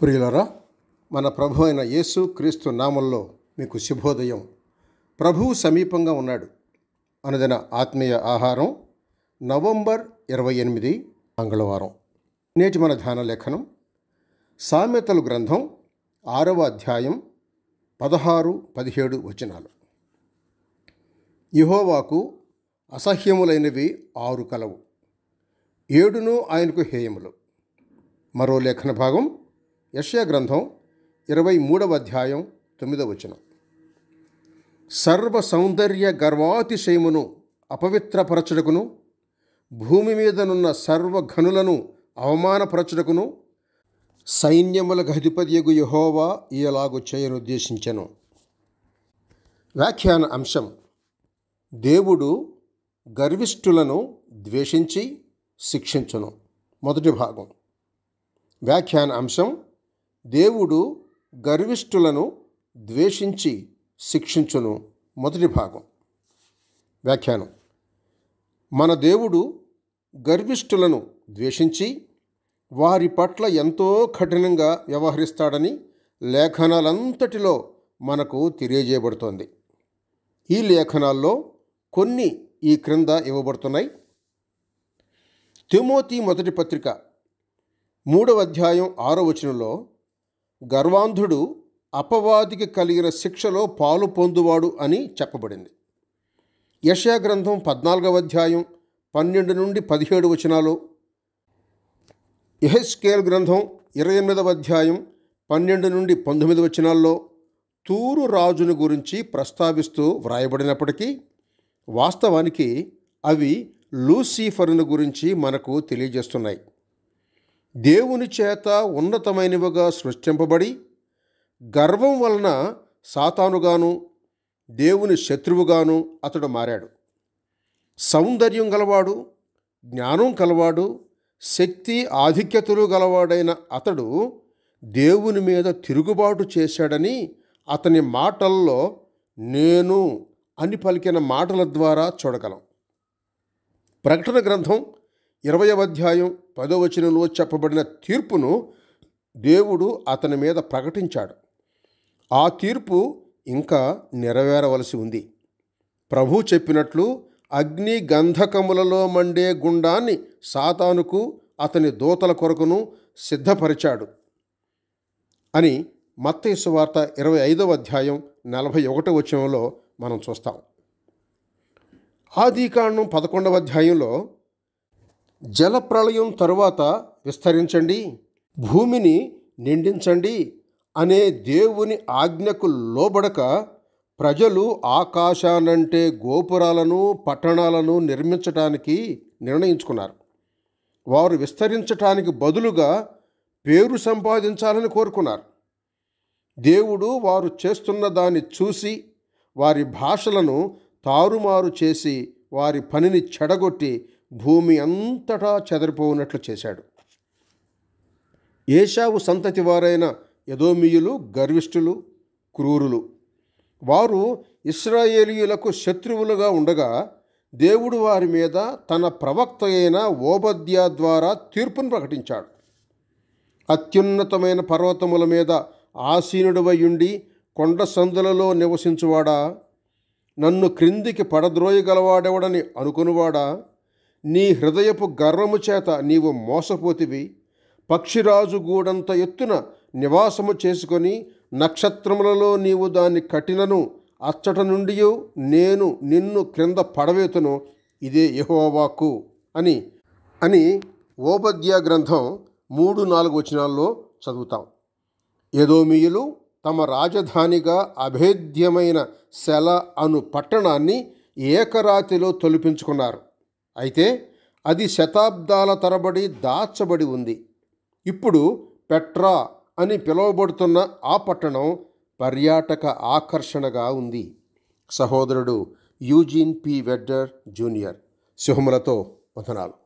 ప్రియులరా మన ప్రభు అయిన యేసు క్రీస్తు నామంలో మీకు శుభోదయం ప్రభువు సమీపంగా ఉన్నాడు అనదిన ఆత్మీయ ఆహారం నవంబర్ ఇరవై ఎనిమిది మంగళవారం నేటి మన ధ్యాన లేఖనం సామెతలు గ్రంథం ఆరవ అధ్యాయం పదహారు పదిహేడు వచనాలు ఇహోవాకు అసహ్యములైనవి ఆరు కలవు ఏడును ఆయనకు హేయములు మరో లేఖన భాగం యశయ గ్రంథం ఇరవై మూడవ అధ్యాయం తొమ్మిదవ వచనం సర్వ సౌందర్య గర్వాతిశయమును అపవిత్రపరచుటకును భూమి మీదనున్న సర్వఘనులను అవమానపరచుటకును సైన్యముల అధిపతియగు యహోవా ఇలాగు చేయనుద్దేశించను వ్యాఖ్యాన అంశం దేవుడు గర్విష్ఠులను ద్వేషించి శిక్షించను మొదటి భాగం వ్యాఖ్యాన అంశం దేవుడు గర్విష్ఠులను ద్వేషించి శిక్షించును మొదటి భాగం వ్యాఖ్యానం మన దేవుడు గర్విష్ఠులను ద్వేషించి వారి పట్ల ఎంతో కఠినంగా వ్యవహరిస్తాడని లేఖనాలంతటిలో మనకు తెలియజేయబడుతోంది ఈ లేఖనాల్లో కొన్ని ఈ క్రింద ఇవ్వబడుతున్నాయి తిమోతి మొదటి పత్రిక మూడవ అధ్యాయం ఆరో వచనంలో గర్వాంధుడు అపవాదికి కలిగిన శిక్షలో పాలు పొందువాడు అని చెప్పబడింది యశా గ్రంథం పద్నాలుగవ అధ్యాయం పన్నెండు నుండి పదిహేడు వచనాలు ఎహెస్కేల్ గ్రంథం ఇరవై ఎనిమిదవ అధ్యాయం పన్నెండు నుండి పంతొమ్మిది వచనాల్లో తూరు రాజును గురించి ప్రస్తావిస్తూ వ్రాయబడినప్పటికీ వాస్తవానికి అవి లూసిఫర్ను గురించి మనకు తెలియజేస్తున్నాయి దేవుని చేత ఉన్నతమైనవిగా సృష్టింపబడి గర్వం వలన సాతానుగాను దేవుని శత్రువుగాను అతడు మారాడు సౌందర్యం గలవాడు జ్ఞానం కలవాడు శక్తి ఆధిక్యతలు గలవాడైన అతడు దేవుని మీద తిరుగుబాటు చేశాడని అతని మాటల్లో నేను అని పలికిన మాటల ద్వారా చూడగలం ప్రకటన గ్రంథం ఇరవయవ అధ్యాయం పదవచనంలో చెప్పబడిన తీర్పును దేవుడు అతని మీద ప్రకటించాడు ఆ తీర్పు ఇంకా నెరవేరవలసి ఉంది ప్రభు చెప్పినట్లు అగ్ని గంధకములలో మండే గుండాన్ని సాతానుకు అతని దూతల కొరకును సిద్ధపరిచాడు అని మత్తయ్య వార్త ఇరవై ఐదవ అధ్యాయం నలభై ఒకటో వచనంలో మనం చూస్తాం ఆది కాండం పదకొండవ అధ్యాయంలో జలప్రళయం తరువాత విస్తరించండి భూమిని నిండించండి అనే దేవుని ఆజ్ఞకు లోబడక ప్రజలు ఆకాశానంటే గోపురాలను పట్టణాలను నిర్మించటానికి నిర్ణయించుకున్నారు వారు విస్తరించటానికి బదులుగా పేరు సంపాదించాలని కోరుకున్నారు దేవుడు వారు చేస్తున్న దాన్ని చూసి వారి భాషలను తారుమారు చేసి వారి పనిని చెడగొట్టి భూమి అంతటా చెదరిపోనట్లు చేశాడు ఏషావు సంతతి వారైన యదోమియులు గర్విష్ఠులు క్రూరులు వారు ఇస్రాయేలీయులకు శత్రువులుగా ఉండగా దేవుడు వారి మీద తన ప్రవక్త అయిన ఓబద్యా ద్వారా తీర్పును ప్రకటించాడు అత్యున్నతమైన పర్వతముల మీద ఆసీనుడివయుండి కొండ సందులలో నివసించువాడా నన్ను క్రిందికి పడద్రోయగలవాడెవడని అనుకునివాడా నీ హృదయపు గర్వము చేత నీవు మోసపోతివి పక్షిరాజు గూడంత ఎత్తున నివాసము చేసుకొని నక్షత్రములలో నీవు దాని కఠినను అచ్చట నుండి నేను నిన్ను క్రింద పడవేతును ఇదే యహోవాకు అని అని ఓపద్య గ్రంథం మూడు నాలుగు వచనాల్లో చదువుతాం ఎదోమియులు తమ రాజధానిగా అభేద్యమైన శల అను పట్టణాన్ని ఏకరాతిలో తొలిపించుకున్నారు అయితే అది శతాబ్దాల తరబడి దాచబడి ఉంది ఇప్పుడు పెట్రా అని పిలువబడుతున్న ఆ పట్టణం పర్యాటక ఆకర్షణగా ఉంది సహోదరుడు యూజీన్ పి వెడ్డర్ జూనియర్ సింహములతో వందనాలు